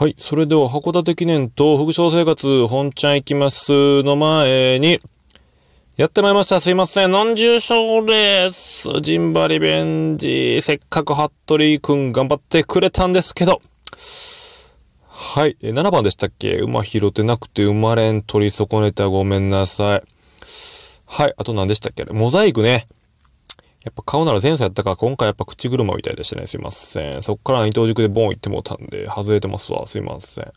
はい。それでは、函館記念と副賞生活、本ちゃん行きますの前に、やってまいりました。すいません。何重賞レース。ジンバリベンジ。せっかく服部くん頑張ってくれたんですけど。はい。7番でしたっけ馬拾ってなくて生まれん。取り損ねたごめんなさい。はい。あと何でしたっけモザイクね。やっぱ買うなら前作やったから今回やっぱ口車みたいでしたね。すいません。そっから伊藤塾でボン行ってもうたんで、外れてますわ。すいません。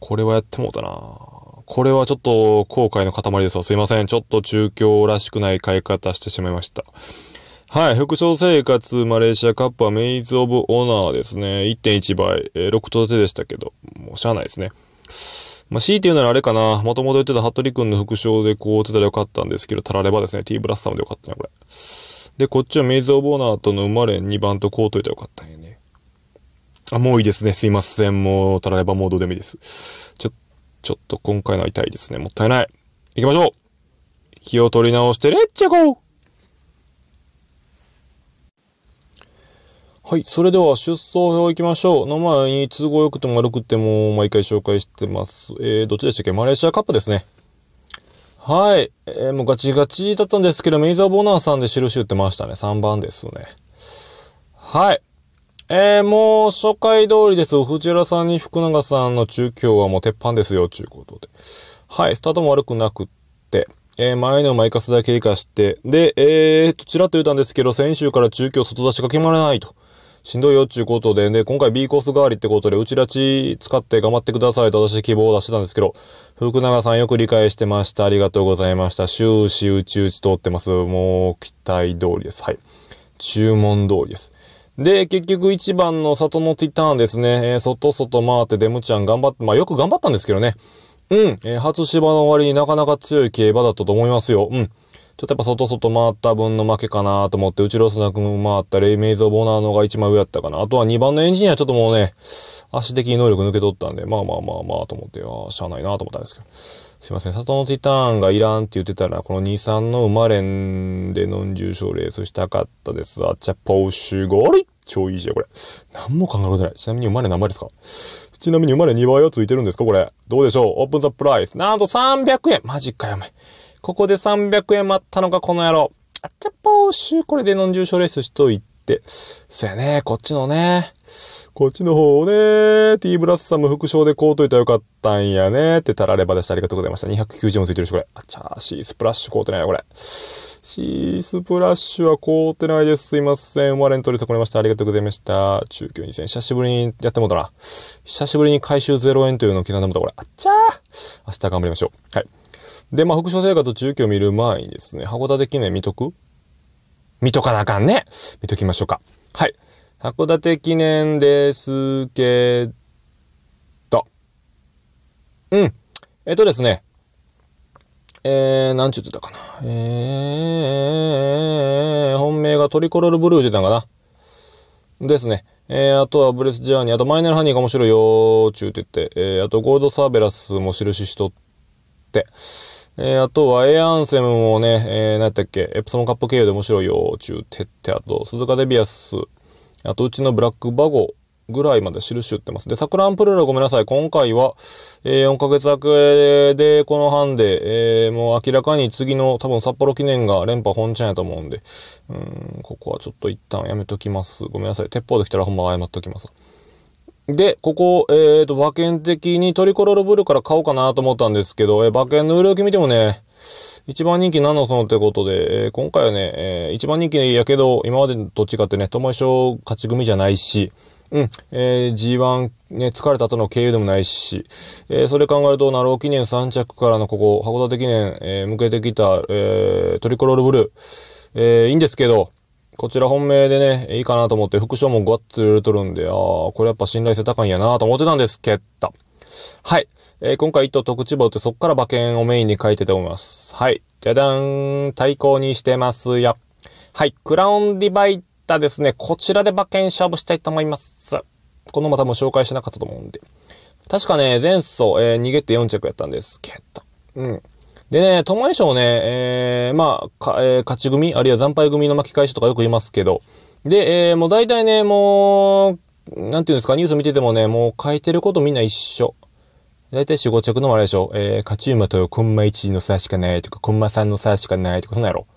これはやってもうたなこれはちょっと後悔の塊ですわ。すいません。ちょっと中京らしくない買い方してしまいました。はい。副賞生活、マレーシアカップはメイズ・オブ・オナーですね。1.1倍。えー、6等手でしたけど、もうしゃあないですね。まあ、強いて言うならあれかな。もともと言ってた服部君の副賞でこう打てたらよかったんですけど、たらればですね。T ブラッサムでよかったね、これ。で、こっちはメイズ・オブ・オーナーとの生まれ2番とこうといたらよかったんやね。あ、もういいですね。すいません。もう、たらればもうどうでもいいです。ちょ、ちょっと今回のは痛いですね。もったいない。行きましょう気を取り直して、レッチャゴーはい。それでは、出走表行きましょう。の前に、都合よくても悪くても、毎回紹介してます。えー、どっちでしたっけマレーシアカップですね。はい。えー、もうガチガチだったんですけど、メイザーボナーさんで印打ってましたね。3番ですね。はい。えー、もう初回通りです。藤原さんに福永さんの中京はもう鉄板ですよ、ちゅうことで。はい、スタートも悪くなくって。えー、前のマイカスだけ経過して、で、えー、ちらっと言ったんですけど、先週から中京外出しが決まらないと。しんどいよっちゅうことで、ね、今回 B コース代わりってことで、うちらち使って頑張ってくださいと私希望を出してたんですけど、福永さんよく理解してました。ありがとうございました。終始うちうち通ってます。もう期待通りです。はい。注文通りです。で、結局1番の里のティターンですね。えー、外外回ってデムちゃん頑張って、まあよく頑張ったんですけどね。うん。えー、初芝の終わりになかなか強い競馬だったと思いますよ。うん。ちょっとやっぱ外外回った分の負けかなと思って、うちのスナ君回ったイメイゾーボナーノが一枚上やったかな。あとは2番のエンジニアちょっともうね、足的に能力抜け取ったんで、まあまあまあまあと思って、ああ、しゃあないなと思ったんですけど。すいません、里のティターンがいらんって言ってたら、この2、3の生まれんでのん重賞レースしたかったです。あっちゃ、ポーシュゴリ超いいじゃん、これ。何も考えることない。ちなみに生まれ何倍ですかちなみに生まれ2倍はついてるんですかこれ。どうでしょうオープンザプライス。なんと300円。マジかやめ。ここで300円待ったのか、この野郎。あっちゃっぽーしゅ、これでノン重症レースしといて。そやね、こっちのね、こっちの方をね、T ブラッさんも副賞でこうといたらよかったんやね、ってたらればでした。ありがとうございました。290もついてるし、これ。あっちゃー、シースプラッシュこうてないよ、これ。シースプラッシュは凍ってないです。すいません。我に取り損ねました。ありがとうございました。中級2000。久しぶりにやってもうたな。久しぶりに回収0円というのを刻んでもうた、これ。あっちゃー。明日頑張りましょう。はい。で、まあ、副島生活中継を見る前にですね、函館記念見とく見とかなあかんね見ときましょうか。はい。函館記念ですけど。うん。えっとですね。えー、なんちゅうてたかな。えー、本命がトリコロールブルー出たかな。ですね。えー、あとはブレスジャーニー、あとマイナルハニーが面白いよーちゅうて言って、えー、あとゴールドサーベラスも印しとっ。えー、あとはエアンセムもね、えー、何やったっけ、エプソンカップ経由で面白いよ、ちゅうてって、あと、鈴鹿デビアス、あと、うちのブラックバゴぐらいまで印打ってます。で、サクランプルールごめんなさい。今回は、えー、4ヶ月明けで、この班で、えー、もう明らかに次の多分札幌記念が連覇本ちゃんやと思うんで、うん、ここはちょっと一旦やめときます。ごめんなさい。鉄砲できたらほんま謝っときます。で、ここ、えっ、と、馬券的にトリコロールブルーから買おうかなと思ったんですけど、え馬券の売れ行き見てもね、一番人気何のそのってことで、えー、今回はね、えー、一番人気やけど、今までちかってね、友賞勝ち組じゃないし、うん、えー、G1 ね、疲れた後の経由でもないし、えー、それ考えると、奈良記念3着からのここ、函館記念、えー、向けてきた、えー、トリコロールブルー、えー、いいんですけど、こちら本命でね、いいかなと思って、副賞もごっつ売れとるんで、ああ、これやっぱ信頼性高いんやなと思ってたんですけど。はい。えー、今回一頭特地棒ってそっから馬券をメインに書いてて思います。はい。じゃじゃーん。対抗にしてますや。はい。クラウンディバイタですね。こちらで馬券勝負したいと思います。このま多分紹介しなかったと思うんで。確かね、前走、えー、逃げて4着やったんですけど。うん。でね、友に賞ね、えー、まあ、か、えー、勝ち組、あるいは惨敗組の巻き返しとかよく言いますけど、で、えー、もう大体ね、もう、なんていうんですか、ニュース見ててもね、もう書いてることみんな一緒。大体4、5着のもあれでしょ。えー、勝ち馬とコンマ1の差しかないとか、コンマ3の差しかないとか、そんなんやろ。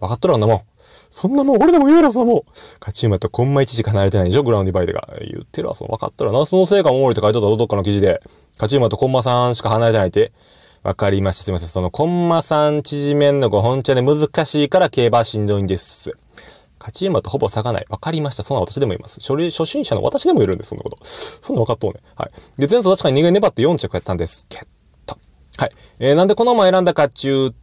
分かっとるんなもん。そんなもん、俺でも言うやろ、そんなもん。勝ち馬とコンマ1しか離れてないでしょ、グラウンディバイデが。言ってるわ、その分かっとるな。そのせいもおもろって書いとったどっかの記事で。勝ち馬とコンマ3しか離れてないって。わかりました。すいません。その、コンマん縮めんの5本茶で難しいから競馬はしんどいんです。勝ち馬とほぼ差がない。わかりました。そんな私でもいます。初初心者の私でもいるんです、そんなこと。そんな分かっとうね。はい。で、前走確かに2軍粘って4着やったんですけど。はい。えー、なんでこの馬選んだかっちゅう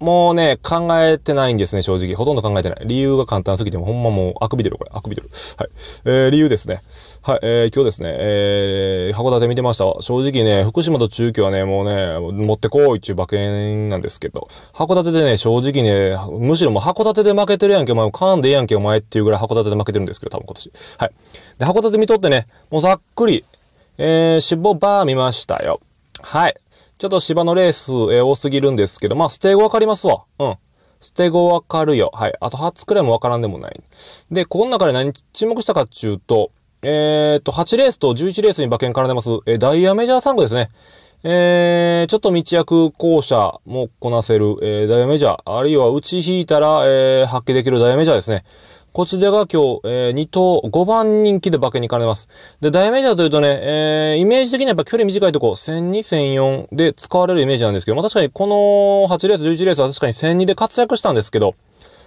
もうね、考えてないんですね、正直。ほとんど考えてない。理由が簡単すぎても、ほんまもう、あくびてる、これ。あくびてる。はい。えー、理由ですね。はい、えー、今日ですね、えー、函館見てました。正直ね、福島と中京はね、もうね、持ってこいってう馬券なんですけど、函館でね、正直ね、むしろもう函館で負けてるやんけ、お前、噛んでええやんけ、お前っていうぐらい函館で負けてるんですけど、多分今年。はい。で、函館見とってね、もうざっくり、えー、脂肪バー見ましたよ。はい。ちょっと芝のレース、えー、多すぎるんですけど、まあ、捨て子わかりますわ。うん。捨て子わかるよ。はい。あと8くらいもわからんでもない。で、この中で何注目したかっていうと、えー、っと、8レースと11レースに馬券絡んでます。えー、ダイヤメジャー3区ですね。えー、ちょっと道役校舎もこなせる、えー、ダイヤメジャー、あるいは打ち引いたら、えー、発揮できるダイヤメジャーですね。こちらが今日、えー、2頭5番人気で馬券に兼ねます。で、大メジャーというとね、えー、イメージ的にはやっぱ距離短いとこ、1002、1004で使われるイメージなんですけどま確かにこの8レース、11レースは確かに1002で活躍したんですけど、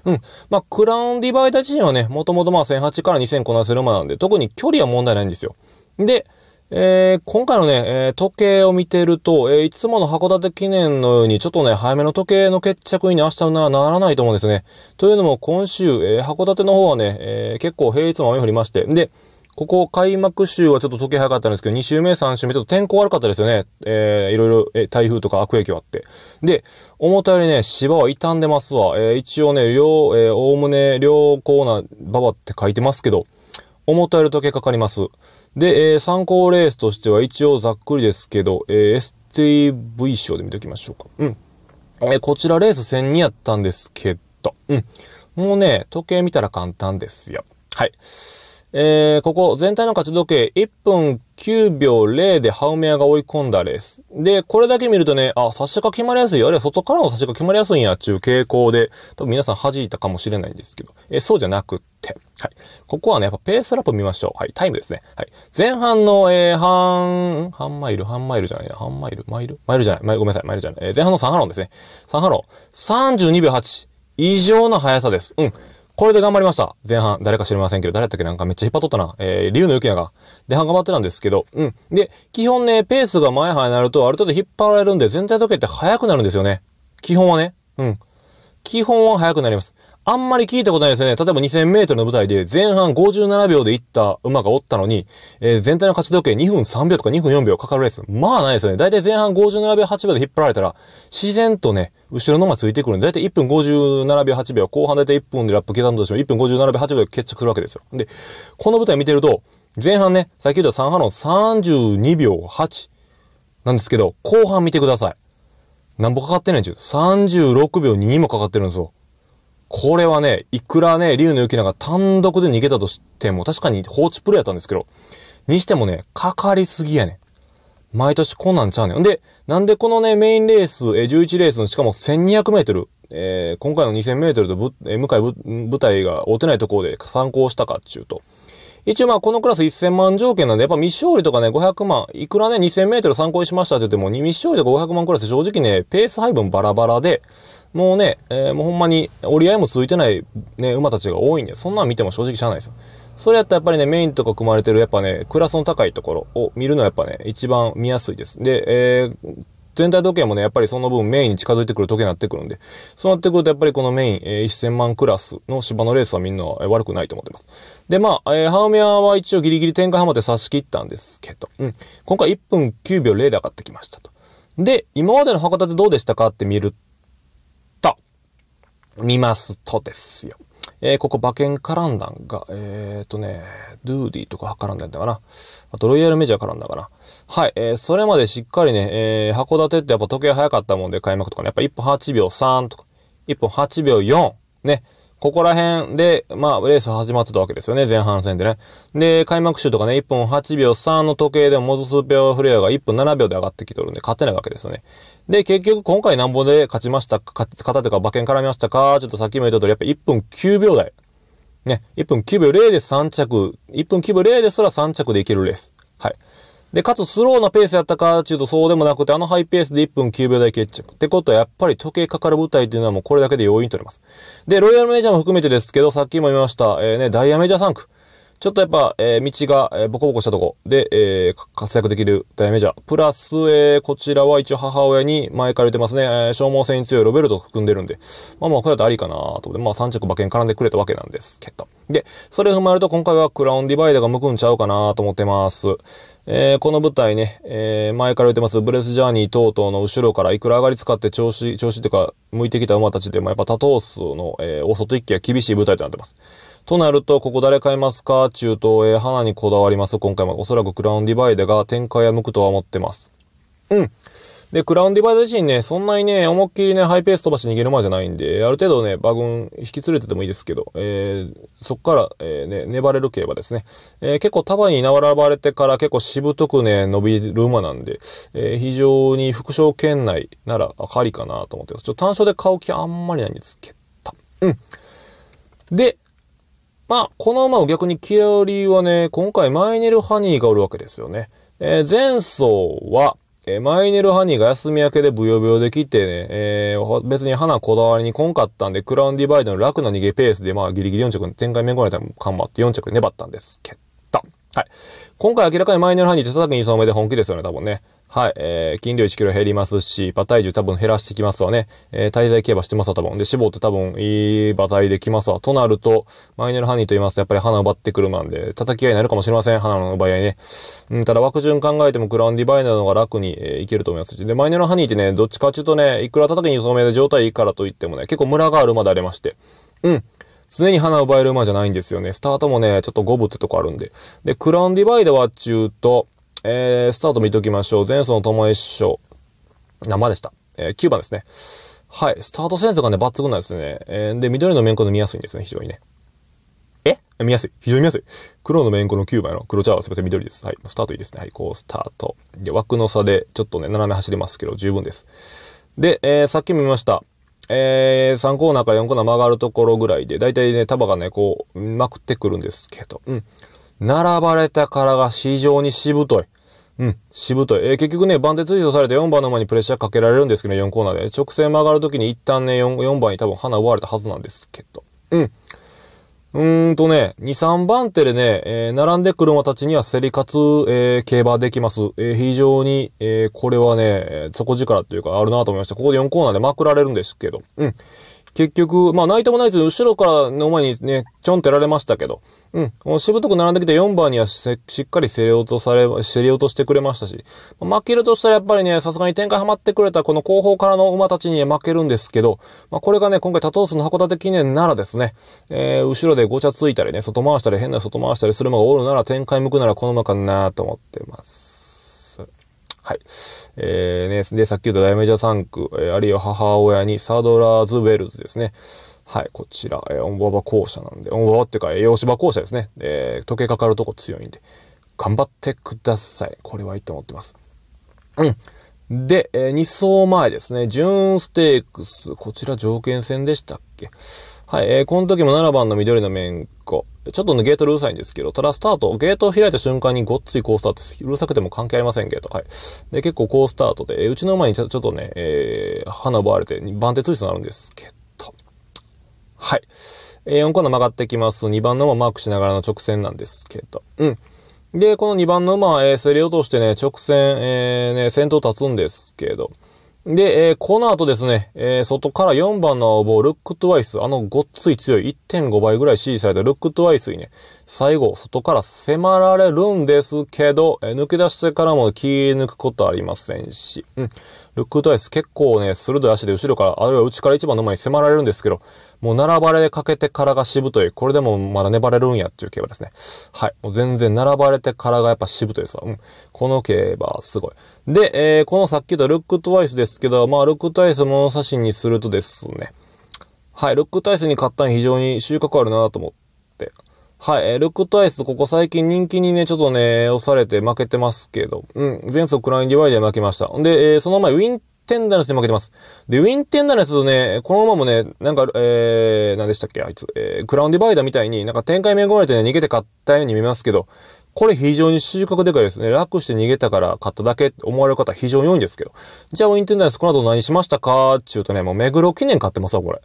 うん。まあ、クラウンディバイダー自身はね、もともとまあ1008から2000こなせる馬なんで、特に距離は問題ないんですよ。で、えー、今回のね、えー、時計を見てると、えー、いつもの函館記念のように、ちょっとね、早めの時計の決着に明日はならないと思うんですね。というのも、今週、え函館の方はね、え結構平日も雨降りまして、で、ここ開幕週はちょっと時計早かったんですけど、2週目、3週目、ちょっと天候悪かったですよね。えー、いろいろ、え台風とか悪影響あって。で、思ったよりね、芝は傷んでますわ。えー、一応ね、両、えおおむね、良好な馬場って書いてますけど、思ったより時計かかります。で、えー、参考レースとしては一応ざっくりですけど、えー、STV 賞で見ておきましょうか。うん。えー、こちらレース1002やったんですけど、うん。もうね、時計見たら簡単ですよ。はい。えー、ここ、全体の勝ち時計、1分9秒0でハウメアが追い込んだレース。で、これだけ見るとね、あ、差しが決まりやすい。あるいは外からの差しが決まりやすいんや、っていう傾向で、多分皆さん弾いたかもしれないんですけど、えー、そうじゃなくって、はい。ここはね、やっぱペースラップ見ましょう。はい、タイムですね。はい。前半の、えー、半、半マイル、半マイルじゃないな、半マイル、マイルマイルじゃない、マイル、ごめんなさい、マイルじゃない。えー、前半の3ハロンですね。3ハロン。32秒8。異常な速さです。うん。これで頑張りました。前半、誰か知りませんけど、誰だったっけなんかめっちゃ引っ張っとったな。えー、竜の雪也が。で、半頑張ってたんですけど、うん。で、基本ね、ペースが前半になると、ある程度引っ張られるんで、全体時計って速くなるんですよね。基本はね。うん。基本は速くなります。あんまり聞いたことないですよね。例えば2000メートルの舞台で前半57秒で行った馬がおったのに、えー、全体の勝ち時計2分3秒とか2分4秒かかるレース。まあないですよね。だいたい前半57秒8秒で引っ張られたら、自然とね、後ろの馬ついてくるんで、だいたい1分57秒8秒、後半だいたい1分でラップ刻んだとしても1分57秒8秒で決着するわけですよ。で、この舞台見てると、前半ね、さっき言った3波の32秒8なんですけど、後半見てください。なんぼかかってないんちゅう。36秒2もかかってるんですよ。これはね、いくらね、竜の雪菜が単独で逃げたとしても、確かに放置プロやったんですけど、にしてもね、かかりすぎやねん。毎年こんなんちゃうねん。で、なんでこのね、メインレース、え11レースのしかも1200メートル、えー、今回の2000メートルとぶ、え向かい舞台が追ってないところで参考したかっちゅうと。一応まあこのクラス1000万条件なんで、やっぱ未勝利とかね、500万、いくらね、2000メートル参考にしましたって言っても、未勝利とか500万クラス正直ね、ペース配分バラバラで、もうね、えー、もうほんまに折り合いも続いてない、ね、馬たちが多いんで、そんなん見ても正直しゃあないですよ。それやったらやっぱりね、メインとか組まれてる、やっぱね、クラスの高いところを見るのはやっぱね、一番見やすいです。で、えー、全体時計もね、やっぱりその分メインに近づいてくる時計になってくるんで、そうなってくるとやっぱりこのメイン、えー、1000万クラスの芝のレースはみんな、え悪くないと思ってます。で、まあ、えー、ハウメアは一応ギリギリ展開ハマって差し切ったんですけど、うん。今回1分9秒0で上がってきましたと。で、今までの博多ってどうでしたかって見る見ますとですよ。えー、ここ馬券絡んだんが、えっ、ー、とね、ドゥーディとか絡んだんだかな。あとロイヤルメジャー絡んだかな。はい、えー、それまでしっかりね、えー、函館ってやっぱ時計早かったもんで開幕とかね、やっぱ1分8秒3とか、1分8秒4、ね、ここら辺で、まあ、レース始まってたわけですよね、前半戦でね。で、開幕週とかね、1分8秒3の時計でモズスーペアフレアが1分7秒で上がってきてるんで、勝てないわけですよね。で、結局、今回なんぼで勝ちましたか、勝ったとか馬券絡みましたか、ちょっとさっきも言った通り、やっぱ1分9秒台。ね、1分9秒0で3着、1分9秒0ですら3着でいけるレース。はい。で、かつスローなペースやったかっていうとそうでもなくて、あのハイペースで1分9秒台決着。ってことは、やっぱり時計かかる舞台っていうのはもうこれだけで要因とれます。で、ロイヤルメジャーも含めてですけど、さっきも言いました、えー、ね、ダイヤメジャー3区。ちょっとやっぱ、えー、道が、えー、ボコボコしたとこで、えー、活躍できる大メジャー。プラス、えー、こちらは一応母親に前から言ってますね、えー、消耗戦に強いロベルトを含んでるんで、まあまあこれだとありかなと思って、まあ3着馬券絡んでくれたわけなんですけど。で、それを踏まえると今回はクラウンディバイダーが向くんちゃうかなと思ってます。えー、この舞台ね、えー、前から言ってます、ブレスジャーニー等々の後ろからいくら上がり使って調子、調子っていうか、向いてきた馬たちでもやっぱ多頭数の、えー、大外一気は厳しい舞台となってます。となると、ここ誰買いますか中東へ花にこだわります。今回もおそらくクラウンディバイデが展開は向くとは思ってます。うん。で、クラウンディバイデ自身ね、そんなにね、思いっきりね、ハイペース飛ばし逃げる前じゃないんで、ある程度ね、馬群引き連れててもいいですけど、えー、そっから、えー、ね、粘れる競馬ですね。えー、結構束に並ばれてから結構しぶとくね、伸びる馬なんで、えー、非常に副賞圏内ならあかりかなと思ってます。ちょっと単勝で買う気あんまりないんですけど。うん。で、まあ、この馬を逆にキアリーはね、今回マイネルハニーがおるわけですよね。えー、前走は、えー、マイネルハニーが休み明けでブヨブヨできてね、えー、別に花こだわりにこんかったんで、クラウンディバイドの楽な逃げペースで、まあギリギリ4着、展開面ぐらいで頑張って4着で粘ったんですけど、はい。今回明らかにマイネルハニーって叩く2走目で本気ですよね、多分ね。はい、えー、筋量1キロ減りますし、馬体重多分減らしてきますわね。えー、体材競馬してますわ、多分。で、脂肪って多分、いい馬体できますわ。となると、マイネルハニーと言いますと、やっぱり花奪ってくるなんで、叩き合いになるかもしれません、花の奪い合いね。うん、ただ枠順考えても、グランディバイナーの方が楽に、えー、いけると思いますし。で、マイネルハニーってね、どっちかっていうとね、いくら叩きに染めで状態いいからといってもね、結構ムラがあるまでありまして。うん。常に花奪える馬じゃないんですよね。スタートもね、ちょっと五分ってとこあるんで。で、クランディバイドはうと、えー、スタート見ておきましょう。前走の友一匠。生でした。えー、9番ですね。はい。スタートセンスがね、抜群なんですね。えー、で、緑の面子の見やすいんですね、非常にね。え見やすい。非常に見やすい。黒の面子の9番の黒茶はすいません、緑です。はい。スタートいいですね。はい、こう、スタート。で、枠の差で、ちょっとね、斜め走りますけど、十分です。で、えー、さっきも見ました。えー、3コーナーから4コーナー曲がるところぐらいで、だいたいね、束がね、こう、まくってくるんですけど、うん。並ばれたからが非常にしぶとい。うん、しぶとい。えー、結局ね、番手追走されて4番の前にプレッシャーかけられるんですけど、4コーナーで。直線曲がるときに一旦ね4、4番に多分花奪われたはずなんですけど。うん。うーんとね、2、3番手でね、えー、並んでくるたちには競り勝つ、えー、競馬できます。えー、非常に、えこれはね、底力というかあるなと思いました。ここで4コーナーでまくられるんですけど。うん。結局、まあ泣いてもないです後ろからの前にね、ちょんとやられましたけど、うん、しぶとく並んできて4番にはしっかり競り落とされ、競り落としてくれましたし、負けるとしたらやっぱりね、さすがに展開ハマってくれたこの後方からの馬たちに負けるんですけど、まあこれがね、今回多頭数の函館記念ならですね、えー、後ろでごちゃついたりね、外回したり変な外回したりする馬がおるなら展開向くならこの馬かなと思ってます。はい。えー、ね、で、先ほど大メジャー3区、えー、あるいは母親にサドラーズウェルズですね。はい、こちら、えー、オンババ校舎なんで、オンババっていうか、洋芝校舎ですね。えー、溶けかかるとこ強いんで、頑張ってください。これはいいと思ってます。うん。で、えー、2走前ですね。ジューンステークス。こちら条件戦でしたっけはい、えー、この時も7番の緑の面子。ちょっとね、ゲートルるさいんですけど、ただスタート、ゲートを開いた瞬間にごっついースタートです。うるさくても関係ありませんけど、はい。で、結構ースタートで、えうちの馬にちょっとね、えー、花奪われて、番手通じとなるんですけど、はい。えー、4コーナー曲がってきます。2番の馬マークしながらの直線なんですけど、うん。で、この2番の馬、えー、競り落としてね、直線、えー、ね、先頭立つんですけど、で、えー、この後ですね、えー、外から4番のボール、ックトゥワイス、あのごっつい強い1.5倍ぐらい支持されたルックトゥワイスにね、最後、外から迫られるんですけど、え抜け出してからも切り抜くことありませんし、うん。ルックトライス結構ね、鋭い足で後ろから、あるいは内から一番の前に迫られるんですけど、もう並ばれかけてからがしぶとい。これでもまだ粘れるんやっていう競馬ですね。はい。もう全然並ばれてからがやっぱしぶといですわ。うん。この競馬、すごい。で、えー、このさっき言ったルックトワイスですけど、まあ、ルックトワイス物差しにするとですね、はい、ルック体制に勝ったん非常に収穫あるなと思っはい、えー、ルックトアイス、ここ最近人気にね、ちょっとね、押されて負けてますけど、うん、前走クラインディワイで負けました。で、えー、その前、ウィンテンダレスに負けてます。で、ウィンテンダレスとね、このまもね、なんか、えー、何でしたっけ、あいつ、えー、クラウンディバイダーみたいになんか展開恵まれてね、逃げて勝ったように見えますけど、これ非常に収穫でかいですね。楽して逃げたから買っただけって思われる方非常に多いんですけど。じゃあ、ウィンテンダレスこの後何しましたかっていうとね、もう目黒記念買ってますわ、これ。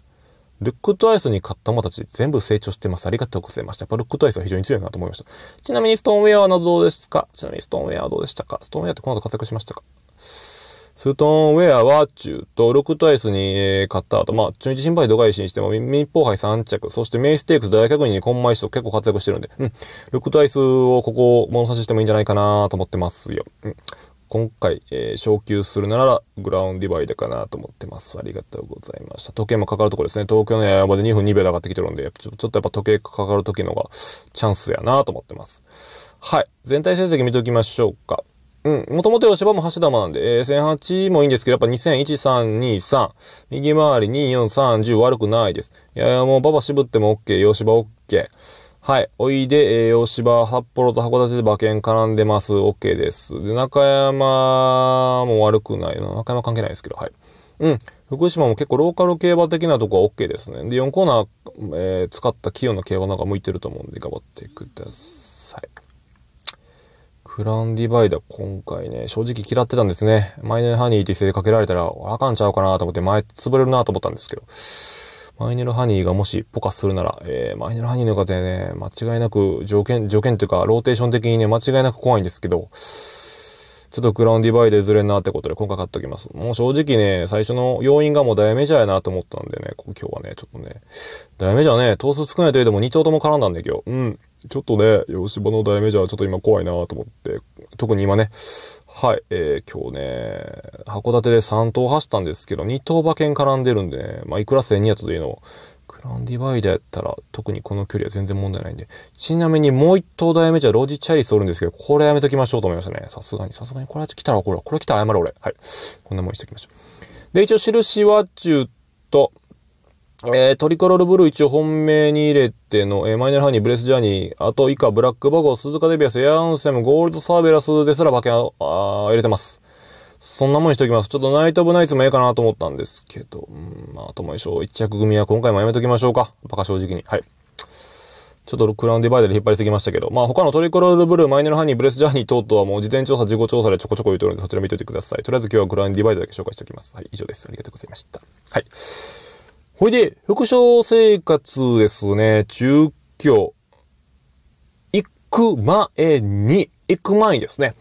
ルックトワイスに買った者たち全部成長してます。ありがとうございました。やっぱルックトワイスは非常に強いなと思いました。ちなみにストーンウェアはどうですかちなみにストーンウェアはどうでしたかストーンウェアってこの後活躍しましたかストーンウェアは中とルックトワイスに買った後、まあ中日新配度外視にしても民法杯3着、そしてメイステークス大逆にコンマイスと結構活躍してるんで、うん。ルックトワイスをここ物差ししてもいいんじゃないかなと思ってますよ。うん。今回、えー、昇級するならグラウンディバイドかなと思ってます。ありがとうございました。時計もかかるとこですね。東京の重山で2分2秒で上がってきてるんで、ちょちょっとやっぱ時計かかる時のがチャンスやなと思ってます。はい。全体成績見ておきましょうか。うん。もともと吉場も橋玉なんで、えー、1008もいいんですけど、やっぱ2001、3、2、3。右回り2、4、3、10悪くないです。いやいや、もうババ渋っても OK、吉場 OK。はい。おいで、えー、大芝、札幌と函館で馬券絡んでます。OK です。で、中山も悪くないな。中山関係ないですけど、はい。うん。福島も結構ローカル競馬的なとこは OK ですね。で、4コーナー、えー、使った器用な競馬なんか向いてると思うんで、頑張ってください。クランディバイダー今回ね、正直嫌ってたんですね。マイネーハニーって規でかけられたら、あかんちゃうかなと思って、前潰れるなと思ったんですけど。マイネルハニーがもしポカするなら、えー、マイネルハニーの方ね、間違いなく条件、条件というか、ローテーション的にね、間違いなく怖いんですけど、ちょっとクラウンディバイでずれんなってことで、今回買っときます。もう正直ね、最初の要因がもうダイメジャーやなと思ったんでね、今日はね、ちょっとね、ダイメジャーね、ース少ないといえども2頭とも絡んだんで今日。うん。ちょっとね、ヨシバのダイメジャーちょっと今怖いなと思って、特に今ね、はい、えー、今日ね、函館で3頭走ったんですけど、2頭馬券絡んでるんでね、まあ、いくら1200というのを、ランディバイダーやったら特にこの距離は全然問題ないんで。ちなみにもう一頭代目じゃロジチャリスおるんですけど、これやめときましょうと思いましたね。さすがに、さすがにこれ来たらこれ、これ来たら謝る俺。はい。こんなもんにしときましょう。で、一応印は中と、えー、トリコロールブルー一応本命に入れての、えー、マイナルハニー、ブレスジャーニー、あと以下、ブラックバゴ、鈴鹿デビアス、エアンセム、ゴールドサーベラスですら馬券を入れてます。そんなもんにしおきます。ちょっとナイト・オブ・ナイツもええかなと思ったんですけど、うん、まあ、ともいしょう。一着組は今回もやめときましょうか。バカ正直に。はい。ちょっとクラウンディバイドで引っ張りすぎましたけど、まあ他のトリコロールブルー、マイネルハニー、ブレスジャーニー等々はもう事前調査、事後調査でちょこちょこ言うとるのでそちら見ておいてください。とりあえず今日はクラウンディバイドだけ紹介しておきます。はい、以上です。ありがとうございました。はい。ほいで、副賞生活ですね、中居、行く前に、行く前にですね、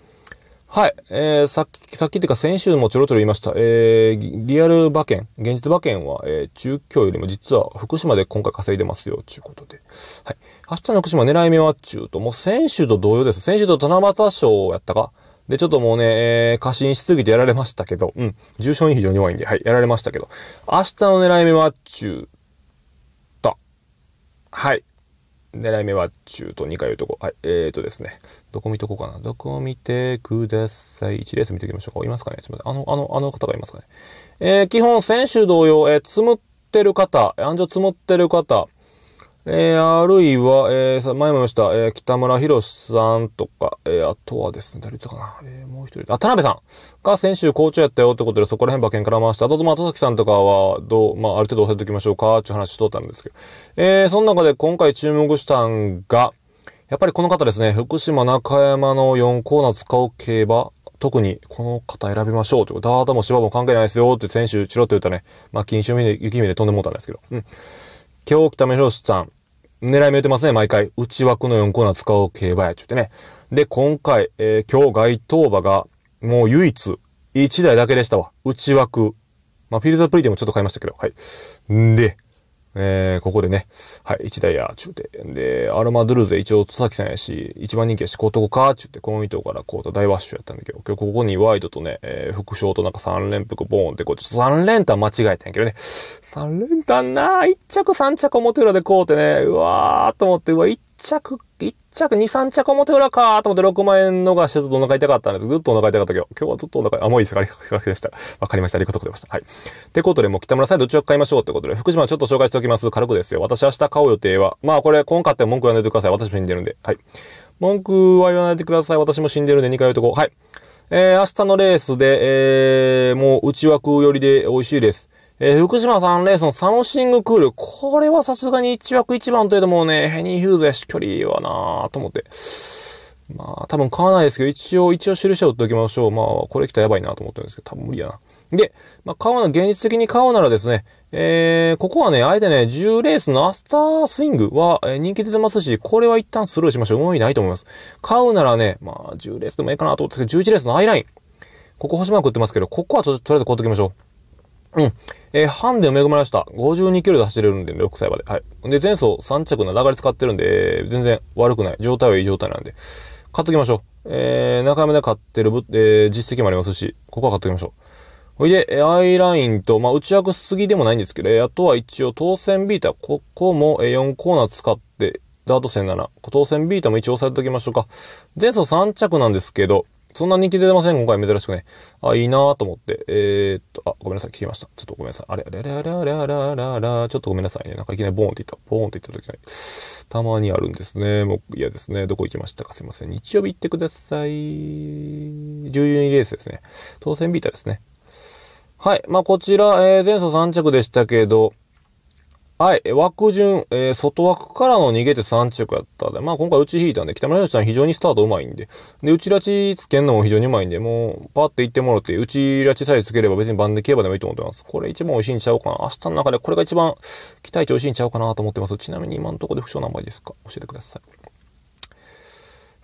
はい。えー、さっき、さっきっていうか先週もちょろちょろ言いました。えー、リアル馬券、現実馬券は、えー、中京よりも実は福島で今回稼いでますよ、ちゅうことで。はい。明日の福島狙い目はちゅうと、もう先週と同様です。先週と七夕賞やったかで、ちょっともうね、えー、過信しすぎてやられましたけど、うん。重症に非常に弱いんで、はい、やられましたけど。明日の狙い目はちゅうと。はい。狙い目は中と2回言うとこ。はい。えーとですね。どこ見とこうかな。どこ見てください。1レース見ておきましょうか。いますかねすみません。あの、あの、あの方がいますかね。えー、基本、選手同様、えー、積もってる方、暗所積もってる方、えー、あるいは、えー、前も言いました、えー、北村博さんとか、えー、あとはですね、誰言ったかな、えー、もう一人、あ、田辺さんが先週校長やったよってことで、そこら辺馬券から回して、あと、まあ、戸崎さんとかは、どう、まあ、ある程度押さえておきましょうか、っていう話しとったんですけど、えー、その中で今回注目したんが、やっぱりこの方ですね、福島中山の4コーナー使う競馬、特にこの方選びましょうと。ダータも芝も関係ないですよって先週チロッと言ったね。まあ、金賞見で、雪見で飛んでもったんですけど。うん。今日北村博士さん。狙い目打てますね、毎回。内枠の4コーナー使おう、競馬や、ちゅってね。で、今回、えー、今日該当馬が、もう唯一、1台だけでしたわ。内枠。まあ、フィールドプリでもちょっと買いましたけど、はい。んで、えー、ここでね、はい、一台や、ちゅうて。で、アルマドゥルーゼ一応、戸崎さんやし、一番人気やし、こうとこか、ちゅうて、この糸からこうと大ワッシュやったんだけど、今日ここにワイドとね、えー、副賞となんか3連服ボーンって、こう、ちょっと3連単間違えたんやけどね。3連単なぁ、1着3着表裏でこうってね、うわーと思って、うわ、1着1着、2、3着表裏かと思って6万円逃してずっとお腹痛かったんです。ずっとお腹痛かったけど、今日はずっとお腹、あ、もういいですかありがとうございました。わかりました。ありがとうございました。はい。ってことで、もう北村さんどっちを買いましょうってことで、福島ちょっと紹介しておきます。軽くですよ。私明日買う予定は。まあこれ、今買って文句言わないでください。私も死んでるんで。はい。文句は言わないでください。私も死んでるんで2回言うとこう。はい。えー、明日のレースで、えー、もう内枠寄りで美味しいです。えー、福島3レースのサムシングクール。これはさすがに1枠1番というともね、ヘニーヒューズやし距離はなーと思って。まあ、多分買わないですけど、一応、一応印を打っておきましょう。まあ、これ来たらやばいなと思ってるんですけど、多分無理やな。で、まあ、買うの、現実的に買うならですね、えー、ここはね、あえてね、10レースのアスタースイングは、えー、人気出てますし、これは一旦スルーしましょう。ういないと思います。買うならね、まあ、10レースでもいいかなと思ってんすけど、11レースのアイライン。ここ星マーク打ってますけど、ここはちょっととりあえず買っておきましょう。うん。えー、ハンデを恵まれました。52キロで走れるんで、ね、6歳まで。はい。で、前走3着の流れ使ってるんで、全然悪くない。状態はいい状態なんで。買っときましょう。えー、中山で買ってるぶ、えー、実績もありますし、ここは買っときましょう。ほいで、アイラインと、まあ、内訳すぎでもないんですけど、あとは一応当選ビータ、ここも4コーナー使って、ダート戦7。当選ビータも一応押さえておきましょうか。前走3着なんですけど、そんな人気出てません、今回珍しくね。あ、いいなーと思って。えー、っと、あ、ごめんなさい、聞きました。ちょっとごめんなさい。あれ、あれ、あれ、あれ、あれ、あれ、あれ、ちょっとごめんなさいね。なんかいきなりボーンって言った。ボーンって言った時に、たまにあるんですね。もう嫌ですね。どこ行きましたかすいません。日曜日行ってください。14位レースですね。当選ビータですね。はい。まあ、こちら、えー、前走3着でしたけど、はい、枠順、えー、外枠からの逃げて3着やったで、まあ今回打ち引いたんで、北村良ちん非常にスタートうまいんで、で、打ち拉ちつけるのも非常にうまいんで、もう、パって行ってもらって、打ち拉ちさえつければ別に番で競馬でもいいと思ってます。これ一番美味しいんちゃうかな。明日の中でこれが一番期待値美味しいんちゃうかなと思ってます。ちなみに今のところで負傷何倍ですか教えてください。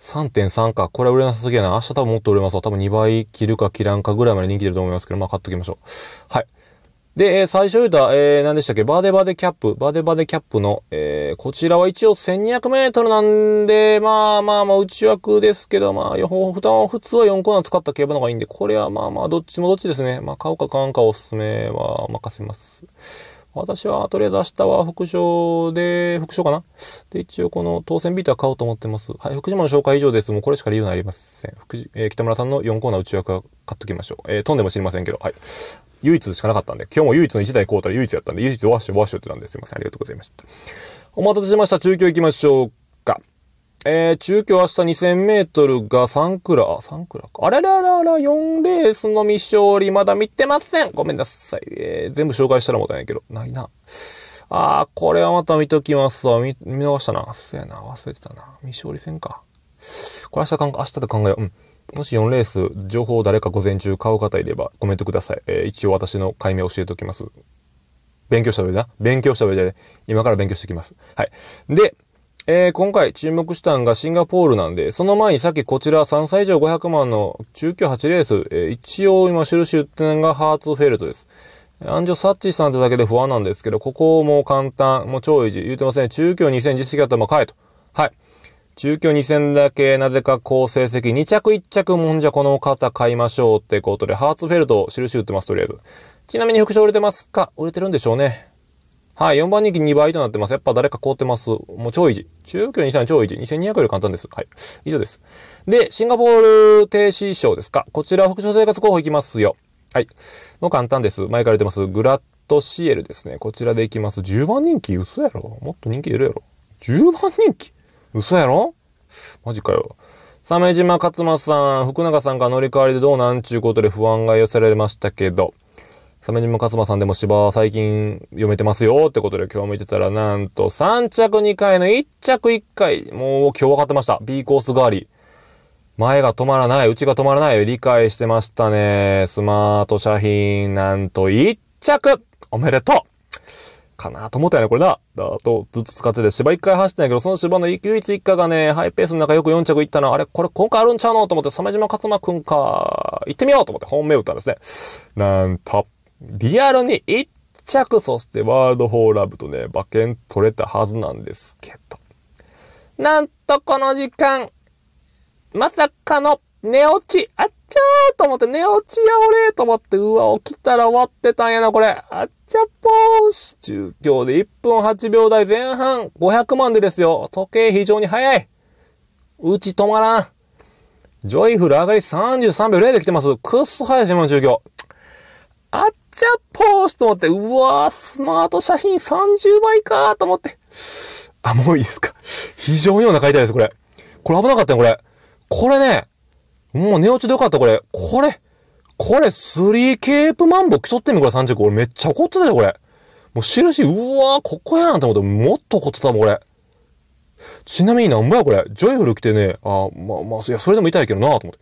3.3か。これは売れなさすぎやな。明日多分もっと売れますわ。多分2倍切るか切らんかぐらいまで人気出ると思いますけど、まあ買っときましょう。はい。で、え最初言うた、えー、何でしたっけ、バデバデキャップ、バデバデキャップの、えー、こちらは一応1200メートルなんで、まあまあまあ内枠ですけど、まあ、予報、普段は普通は4コーナー使った競馬の方がいいんで、これはまあまあ、どっちもどっちですね。まあ、買うか買わんかおすすめは任せます。私は、とりあえず明日は副賞で、副賞かなで、一応この当選ビートは買おうと思ってます。はい、福島の紹介以上です。もうこれしか理由がありません。福えー、北村さんの4コーナー内枠は買っときましょう。えー、飛んでも知りませんけど、はい。唯一しかなかったんで、今日も唯一の1台買うたら唯一やったんで、唯一ワッシュワッシュってなんですいません。ありがとうございました。お待たせしました。中京行きましょうか。えー、中京明日2000メートルが3クラ、3クラか。あらららら、4レースの未勝利、まだ見てません。ごめんなさい。えー、全部紹介したらもったいないけど、ないな。あー、これはまた見ときますわ。見、見逃したな。そうやな。忘れてたな。未勝利戦か。これ明日かん、明日で考えよう。うん。もし4レース、情報を誰か午前中買う方いればコメントください。えー、一応私の解明を教えておきます。勉強した上な。勉強した上で、今から勉強してきます。はい。で、えー、今回注目したんがシンガポールなんで、その前にさっきこちら3歳以上500万の中級8レース、えー、一応今印出っがハーツフェルトです。アンジョ・サッチさんってだけで不安なんですけど、ここも簡単、もう超維持、言うてません、ね。中級2000実績あったらもう買えと。はい。中京2000だけなぜか好成績2着1着もんじゃこの方買いましょうってことで、ハーツフェルト印打ってますとりあえず。ちなみに副賞売れてますか売れてるんでしょうね。はい、4番人気2倍となってます。やっぱ誰か凍ってます。もう超維持。中京23超維持。2200より簡単です。はい。以上です。で、シンガポール停止賞ですかこちら副賞生活候補いきますよ。はい。もう簡単です。前から出てます。グラッドシエルですね。こちらでいきます。10番人気嘘やろもっと人気出るやろ ?10 番人気嘘やろマジかよ。鮫島勝間さん、福永さんが乗り換わりでどうなんちゅうことで不安が寄せられましたけど、鮫島勝間さんでも芝最近読めてますよってことで今日見てたらなんと3着2回の1着1回。もう今日分かってました。B コース代わり。前が止まらない、内が止まらない。理解してましたね。スマート車品、なんと1着おめでとうかなと思ったよね、これな。だと、ずっと使ってて、芝一回走ってないけど、その芝の唯一一家がね、ハイペースの中よく4着行ったな。あれ、これ今回あるんちゃうのと思って、鮫島勝馬くんか。行ってみようと思って本命打ったんですね。なんと、リアルに1着、そしてワールドフォーラブとね、馬券取れたはずなんですけど。なんとこの時間、まさかの寝落ちあっちゃーと思って、寝落ちや俺と思って、うわ、起きたら終わってたんやな、これ。あっちゃっぽーし。中京で1分8秒台前半、500万でですよ。時計非常に早い。うち止まらん。ジョイフル上がり33秒0で来てます。くっそ早い自分の中京。あっちゃっぽーしと思って、うわー、スマート写真30倍かーと思って。あ、もういいですか。非常にお腹痛いです、これ。これ危なかったよ、これ。これね、もう寝落ちでよかった、これ。これ、これ、スリーケープマンボ競ってみ、から、30個。俺めっちゃ怒ってたよ、これ。もう印、うわー、ここやんって思って、もっと怒ってたもん、これ。ちなみになんぼや、これ。ジョイフル来てね、あまあまあ、いや、それでも痛いけどなと思って。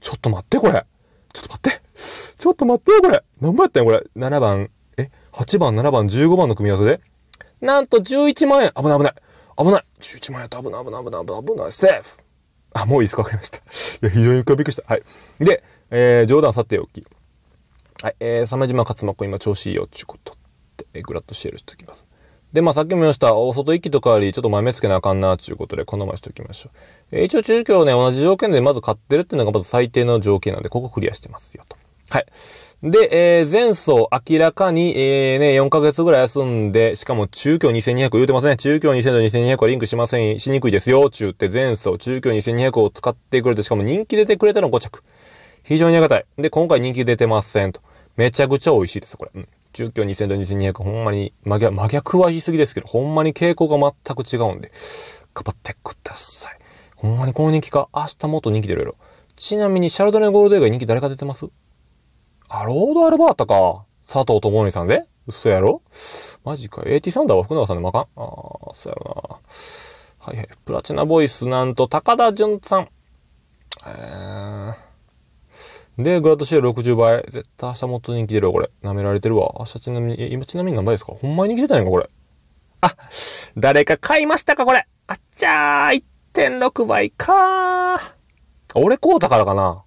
ちょっと待って、これ。ちょっと待って。ちょっと待ってよ、これ。なんぼやったんこれ。7番、え ?8 番、7番、15番の組み合わせで。なんと11万円。危ない、危ない。危ない。11万円やった。危ない、危ない、危ない、危ない。セーフ。あ、もういいですかわかりました。いや、非常にびっくりした。はい。で、えー、冗談さておき。はい、えー、鮫島勝真子今調子いいよっちゅうことって、えー、グラッとシェルしておきます。で、まあさっきも言いました、お外行きとかよりちょっと豆つけなあかんなちゅうことで、このまましておきましょう。えー、一応中京ね、同じ条件でまず買ってるっていうのがまず最低の条件なんで、ここクリアしてますよと。はい。で、えー、前走明らかに、えー、ね、4ヶ月ぐらい休んで、しかも中京2200言うてません、ね。中京2000と2200はリンクしません、しにくいですよ、中って前走中京2200を使ってくれて、しかも人気出てくれたの5着。非常にありがたい。で、今回人気出てませんと。めちゃくちゃ美味しいです、これ。うん。中京2000と2200、ほんまに真逆、真逆は言い過ぎですけど、ほんまに傾向が全く違うんで、頑張ってください。ほんまにこの人気か、明日もっと人気出るやろ。ちなみに、シャルドネゴールド以外人気誰か出てますあ、ロードアルバータか。佐藤智美さんで嘘やろマジか。AT サンダーは福永さんでもあかんああ、そうやろな。はいはい。プラチナボイスなんと高田純さん。えー、で、グラッドシェル60倍。絶対明日もっと人気出るわ、これ。舐められてるわ。明日ちなみに、今ちなみに何倍ですかほんまに人気出たんやか、これ。あ、誰か買いましたか、これ。あっちゃー、1.6倍かー。俺こうたからかな。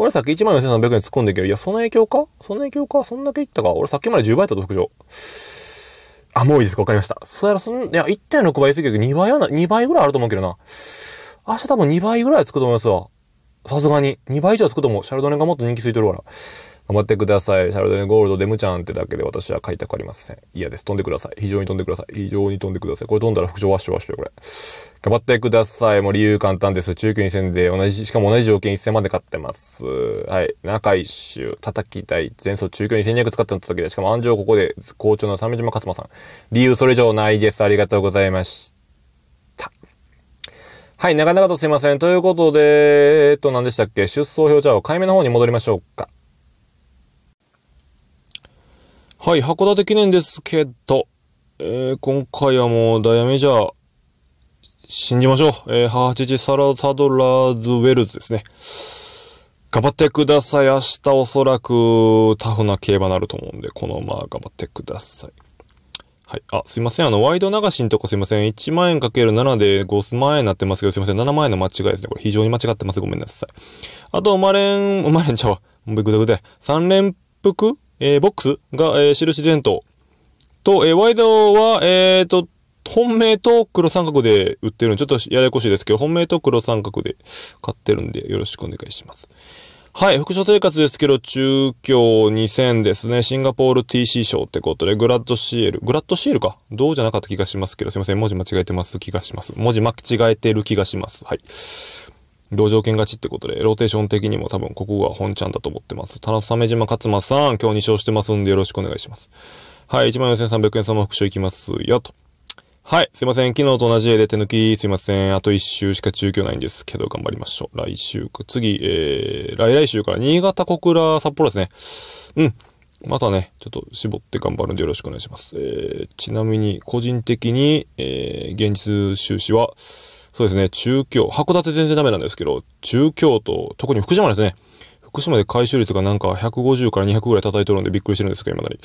俺さっき14,300円突っ込んでいける。いや、その影響かその影響かそんだけいったか俺さっきまで10倍だったと、徴。あ、もういいですかわかりました。そやら、そん、いや、1.6倍すぎるけど、2倍はな、2倍ぐらいあると思うけどな。明日多分2倍ぐらいつくと思いますわ。さすがに。2倍以上つくと思う。シャルドネがもっと人気ついてるから。頑張ってください。シャルドネゴールド、デムちゃんってだけで私は買いたくありません。嫌です。飛んでください。非常に飛んでください。非常に飛んでください。これ飛んだら副賞わしわしワッよ、これ。頑張ってください。もう理由簡単です。中級2000で同じ、しかも同じ条件1000まで買ってます。はい。中一周、叩き台、前走中級2200使ってた時で、しかも安城ここで、校長の鮫島勝馬さん。理由それ以上ないです。ありがとうございました。はい、なかなかとすいません。ということで、えっと、何でしたっけ出走表じゃあ、買い目の方に戻りましょうか。はい、函館記念ですけど、えー、今回はもうダイヤメジャー、信じましょう。えー、母父サラサドラーズウェルズですね。頑張ってください。明日おそらくタフな競馬になると思うんで、このまま頑張ってください。はい。あ、すいません。あの、ワイド流しんとこすいません。1万円かける7で5万円になってますけど、すいません。7万円の間違いですね。これ非常に間違ってます。ごめんなさい。あと、生まれん、生まれんちゃうわ。ぐだぐだ。3連服えー、ボックスが、えー、印伝統。と、えー、ワイドは、えー、と、本命と黒三角で売ってるんで、ちょっとややこしいですけど、本命と黒三角で買ってるんで、よろしくお願いします。はい、副所生活ですけど、中京2000ですね、シンガポール TC 賞ってことで、グラッドシエル、グラッドシエルかどうじゃなかった気がしますけど、すいません、文字間違えてます気がします。文字間違えてる気がします。はい。同上件勝ちってことで、ローテーション的にも多分ここが本ちゃんだと思ってます。田中鮫島勝間さん、今日2勝してますんでよろしくお願いします。はい、14,300円様復唱いきますよ、と。はい、すいません。昨日と同じ絵で手抜き、すいません。あと1週しか中京ないんですけど、頑張りましょう。来週か、次、えー、来来週から新潟、小倉、札幌ですね。うん。またね、ちょっと絞って頑張るんでよろしくお願いします。えー、ちなみに、個人的に、えー、現実収支は、そうですね、中京、函館全然ダメなんですけど、中京都、特に福島ですね。福島で回収率がなんか150から200ぐらい叩いてるんでびっくりしてるんですけど、今だに。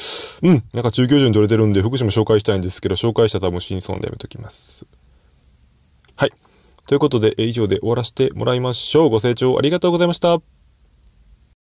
うん、なんか中京順に取れてるんで、福島紹介したいんですけど、紹介したら多分死にそうなんでやめときます。はい。ということで、以上で終わらせてもらいましょう。ご清聴ありがとうございました。